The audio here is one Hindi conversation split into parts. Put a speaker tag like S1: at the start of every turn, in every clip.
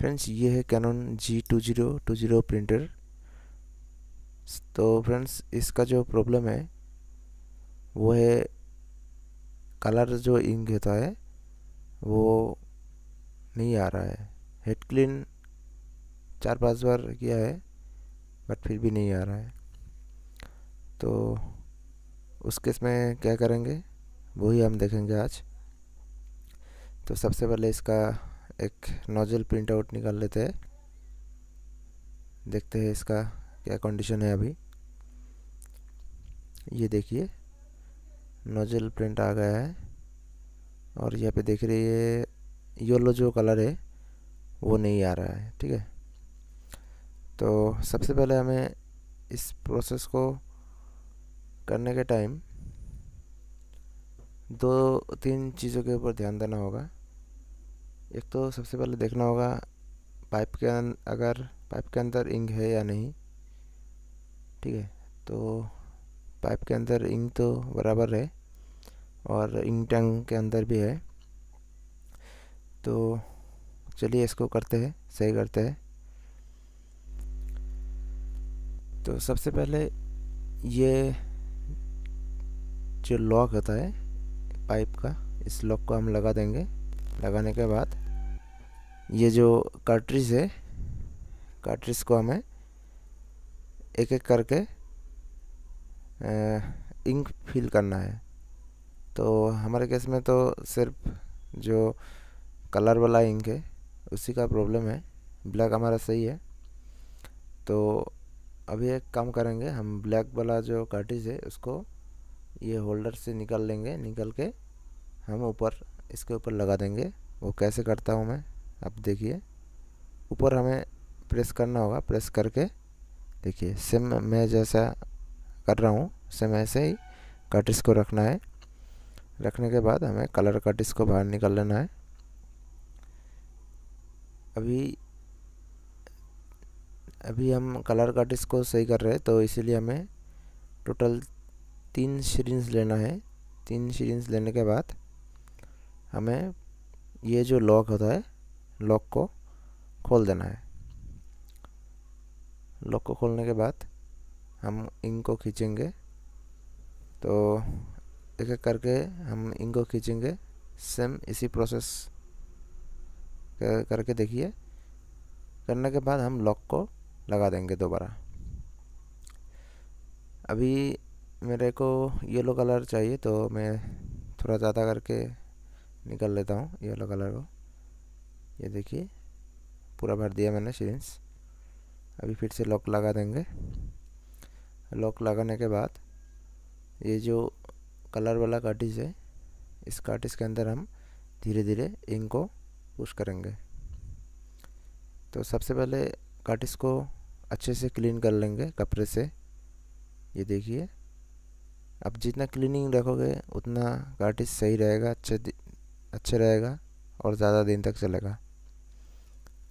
S1: फ्रेंड्स ये है Canon G two zero two zero printer तो फ्रेंड्स इसका जो प्रॉब्लम है वो है कलर जो इंक होता है वो नहीं आ रहा है हेड क्लीन चार पांच बार किया है बट फिर भी नहीं आ रहा है तो उस केस में क्या करेंगे वही हम देखेंगे आज तो सबसे पहले इसका एक नोजल प्रिंट आउट निकाल लेते हैं देखते हैं इसका क्या कंडीशन है अभी ये देखिए नोजल प्रिंट आ गया है और यहाँ पे देख रही है येलो जो कलर है वो नहीं आ रहा है ठीक है तो सबसे पहले हमें इस प्रोसेस को करने के टाइम दो तीन चीज़ों के ऊपर ध्यान देना होगा एक तो सबसे पहले देखना होगा पाइप के अगर पाइप के अंदर इंग है या नहीं ठीक है तो पाइप के अंदर इंग तो बराबर है और इंग टैंक के अंदर भी है तो चलिए इसको करते हैं सही करते हैं तो सबसे पहले ये जो लॉक होता है पाइप का इस लॉक को हम लगा देंगे लगाने के बाद ये जो कार्ट्रिज है कार्ट्रिज को हमें एक एक करके इंक फिल करना है तो हमारे केस में तो सिर्फ जो कलर वाला इंक है उसी का प्रॉब्लम है ब्लैक हमारा सही है तो अभी एक काम करेंगे हम ब्लैक वाला जो कार्टिज है उसको ये होल्डर से निकाल लेंगे निकल के हम ऊपर इसके ऊपर लगा देंगे वो कैसे करता हूँ मैं आप देखिए ऊपर हमें प्रेस करना होगा प्रेस करके देखिए सेम मैं जैसा कर रहा हूँ सेम ऐसे ही कट को रखना है रखने के बाद हमें कलर कट इसको बाहर निकल लेना है अभी अभी हम कलर कट को सही कर रहे हैं तो इसीलिए हमें टोटल तीन सीरीज लेना है तीन सीरीज लेने के बाद हमें ये जो लॉक होता है लॉक को खोल देना है लॉक को खोलने के बाद हम को खींचेंगे तो एक एक करके हम इनको खींचेंगे सेम इसी प्रोसेस करके देखिए करने के बाद हम लॉक को लगा देंगे दोबारा अभी मेरे को येलो कलर चाहिए तो मैं थोड़ा ज़्यादा करके निकल लेता हूँ येलो कलर को ये देखिए पूरा भर दिया मैंने सीरेंस अभी फिर से लॉक लगा देंगे लॉक लगाने के बाद ये जो कलर वाला कार्टिज है इस कार्टिज के अंदर हम धीरे धीरे इंक को पुश करेंगे तो सबसे पहले कार्टिज को अच्छे से क्लीन कर लेंगे कपड़े से ये देखिए अब जितना क्लीनिंग रखोगे उतना कार्टिज सही रहेगा अच्छे अच्छे रहेगा और ज़्यादा दिन तक चलेगा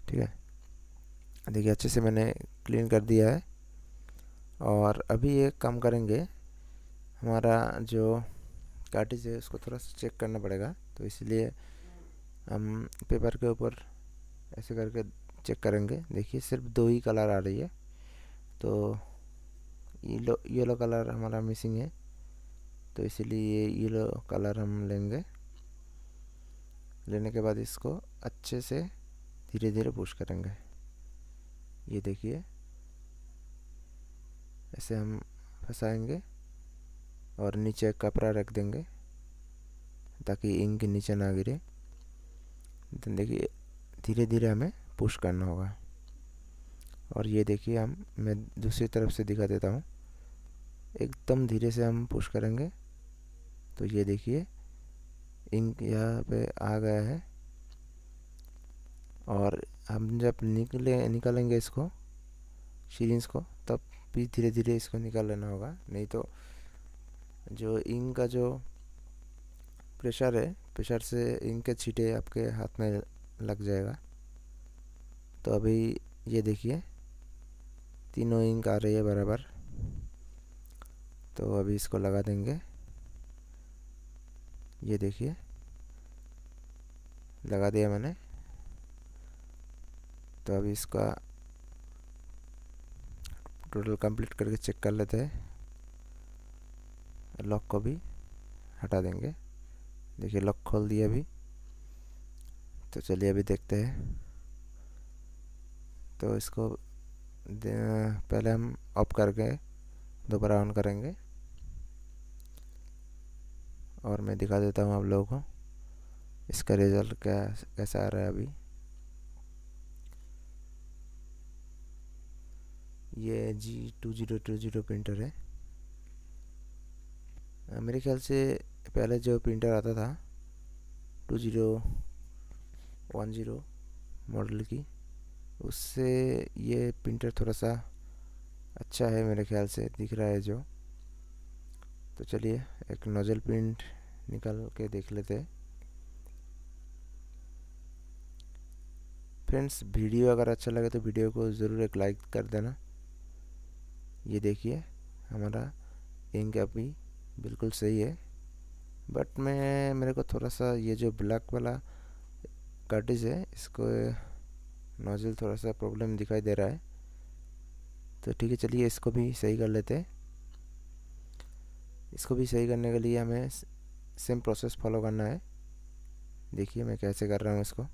S1: ठीक है देखिए अच्छे से मैंने क्लीन कर दिया है और अभी एक काम करेंगे हमारा जो कार्टिज है उसको थोड़ा सा चेक करना पड़ेगा तो इसलिए हम पेपर के ऊपर ऐसे करके चेक करेंगे देखिए सिर्फ दो ही कलर आ रही है तो येलो येलो कलर हमारा मिसिंग है तो इसीलिए ये येलो कलर हम लेंगे लेने के बाद इसको अच्छे से धीरे धीरे पुश करेंगे ये देखिए ऐसे हम फंसाएंगे और नीचे कपड़ा रख देंगे ताकि इंक नीचे ना गिरे तो देखिए धीरे धीरे हमें पुश करना होगा और ये देखिए हम मैं दूसरी तरफ से दिखा देता हूँ एकदम धीरे से हम पुश करेंगे तो ये देखिए इंक यहाँ पे आ गया है और हम जब निकले निकालेंगे इसको सीरीज को तब भी धीरे धीरे इसको निकाल लेना होगा नहीं तो जो इंक का जो प्रेशर है प्रेशर से इंक के छीटे आपके हाथ में लग जाएगा तो अभी ये देखिए तीनों इंक आ रही है बराबर तो अभी इसको लगा देंगे ये देखिए लगा दिया मैंने तो अभी इसका टोटल कंप्लीट करके चेक कर लेते हैं लॉक को भी हटा देंगे देखिए लॉक खोल दिया अभी तो चलिए अभी देखते हैं तो इसको पहले हम ऑफ करके दोबारा ऑन करेंगे और मैं दिखा देता हूँ आप लोगों को इसका रिज़ल्ट क्या कैसा आ रहा है अभी ये G two zero two zero printer है आ, मेरे ख्याल से पहले जो प्रिंटर आता था two zero one zero model की उससे ये प्रिंटर थोड़ा सा अच्छा है मेरे ख्याल से दिख रहा है जो तो चलिए एक नोजल प्रिंट निकाल के देख लेते हैं फ्रेंड्स वीडियो अगर अच्छा लगे तो वीडियो को ज़रूर एक लाइक कर देना ये देखिए हमारा इंक अभी बिल्कुल सही है बट मैं मेरे को थोड़ा सा ये जो ब्लैक वाला कार्टिज है इसको नोजल थोड़ा सा प्रॉब्लम दिखाई दे रहा है तो ठीक है चलिए इसको भी सही कर लेते हैं इसको भी सही करने के लिए हमें सेम प्रोसेस फॉलो करना है देखिए मैं कैसे कर रहा हूँ इसको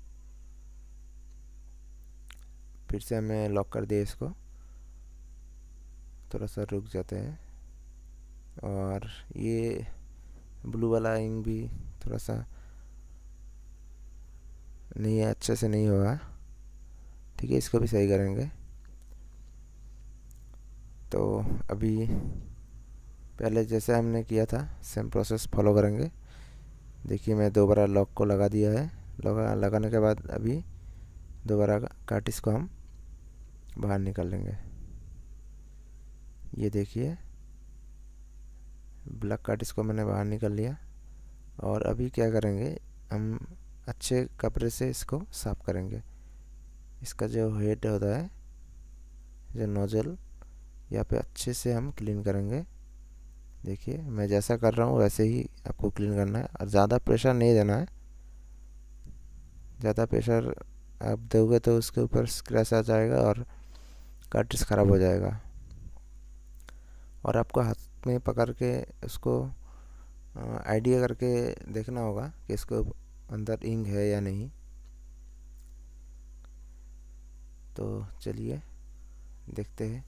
S1: फिर से हमें लॉक कर दिया इसको थोड़ा सा रुक जाते हैं और ये ब्लू वाला इंक भी थोड़ा सा नहीं अच्छे से नहीं होगा ठीक है इसको भी सही करेंगे तो अभी पहले जैसे हमने किया था सेम प्रोसेस फॉलो करेंगे देखिए मैं दोबारा लॉक को लगा दिया है लगा लगाने के बाद अभी दोबारा कार्टिस को हम बाहर निकाल लेंगे ये देखिए ब्लैक कार्ड इसको मैंने बाहर निकल लिया और अभी क्या करेंगे हम अच्छे कपड़े से इसको साफ़ करेंगे इसका जो हेड होता है जो नोजल यहाँ पे अच्छे से हम क्लीन करेंगे देखिए मैं जैसा कर रहा हूँ वैसे ही आपको क्लीन करना है और ज़्यादा प्रेशर नहीं देना है ज़्यादा प्रेशर आप दोगे तो उसके ऊपर स्क्रैच आ जाएगा और कार्टिस ख़राब हो जाएगा और आपको हाथ में पकड़ के इसको आइडिया करके देखना होगा कि इसके अंदर इंग है या नहीं तो चलिए देखते हैं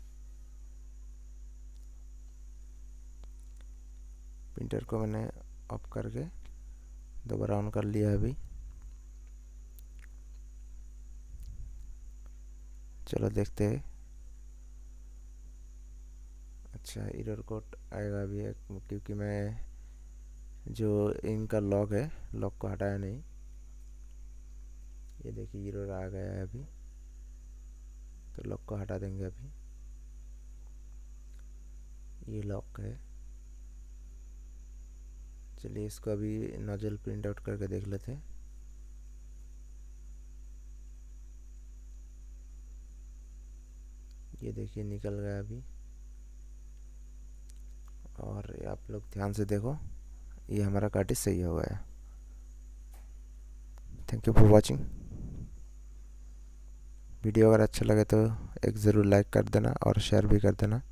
S1: प्रिंटर को मैंने ऑफ करके दोबारा ऑन कर लिया अभी चलो देखते हैं अच्छा इरर कोड आएगा अभी एक क्योंकि मैं जो इनका लॉक है लॉक को हटाया नहीं ये देखिए इरर आ गया है अभी तो लॉक को हटा देंगे अभी ये लॉक है चलिए इसको अभी नोजल प्रिंट आउट करके देख लेते हैं ये देखिए निकल गया अभी और आप लोग ध्यान से देखो ये हमारा कार्टिज सही हो गया thank you for watching video अगर अच्छा लगे तो एक ज़रूर लाइक कर देना और शेयर भी कर देना